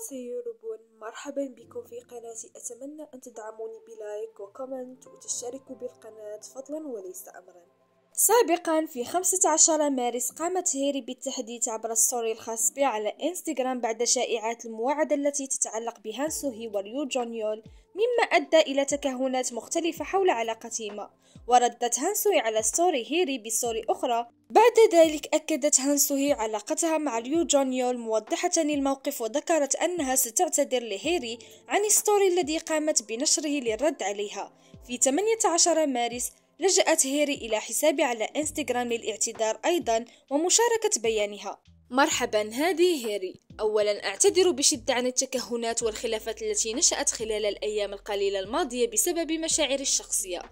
سيوربون مرحبا بكم في قناتي أتمنى أن تدعموني بلايك وكومنت وتشتركوا بالقناة فضلا وليس أمرا سابقا في 15 مارس قامت هيري بالتحديث عبر الستوري الخاص بها على انستغرام بعد شائعات المواعدة التي تتعلق بهان سوهي وريو جونيول مما أدى إلى تكهنات مختلفة حول علاقتهما وردت هانسوهي على ستوري هيري بستوري أخرى بعد ذلك أكدت هانسوهي علاقتها مع ريو جونيول موضحة الموقف وذكرت أنها ستعتذر لهيري عن الستوري الذي قامت بنشره للرد عليها في 18 مارس لجأت هيري إلى حسابي على إنستغرام للاعتذار أيضا ومشاركة بيانها مرحبا هذه هيري أولا أعتذر بشدة عن التكهنات والخلافات التي نشأت خلال الأيام القليلة الماضية بسبب مشاعري الشخصية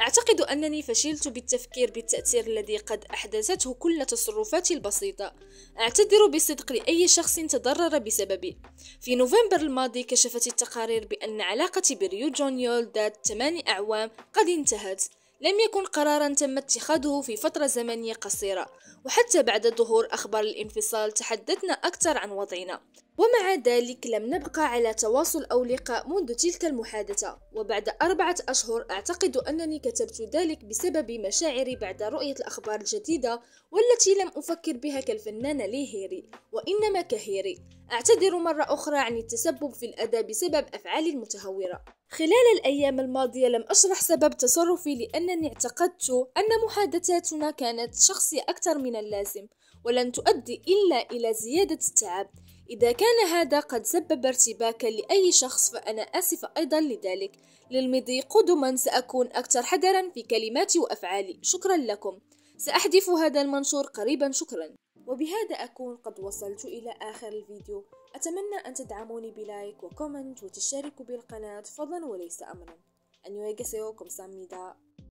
أعتقد أنني فشلت بالتفكير بالتأثير الذي قد أحدثته كل تصرفاتي البسيطة أعتذر بصدق لأي شخص تضرر بسببي في نوفمبر الماضي كشفت التقارير بأن علاقتي بريو جونيول ذات 8 أعوام قد انتهت لم يكن قرارا تم اتخاذه في فترة زمنية قصيرة وحتى بعد ظهور أخبار الانفصال تحدثنا أكثر عن وضعنا ومع ذلك لم نبقى على تواصل أو لقاء منذ تلك المحادثة وبعد أربعة أشهر أعتقد أنني كتبت ذلك بسبب مشاعري بعد رؤية الأخبار الجديدة والتي لم أفكر بها كالفنانة لي هيري وإنما كهيري أعتذر مرة أخرى عن التسبب في الأذى بسبب أفعالي المتهورة. خلال الأيام الماضية لم أشرح سبب تصرفي لأنني اعتقدت أن محادثاتنا كانت شخصية أكثر من اللازم، ولن تؤدي إلا إلى زيادة التعب. إذا كان هذا قد سبب ارتباكا لأي شخص فأنا آسفة أيضا لذلك للمضي قدما سأكون أكثر حذرا في كلماتي وأفعالي شكرا لكم سأحذف هذا المنشور قريبا شكرا وبهذا أكون قد وصلت إلى آخر الفيديو أتمنى أن تدعموني بلايك وكومنت وتشتركوا بالقناة فضلا وليس أمرا أنيوهيغاسيو كومسامنيدا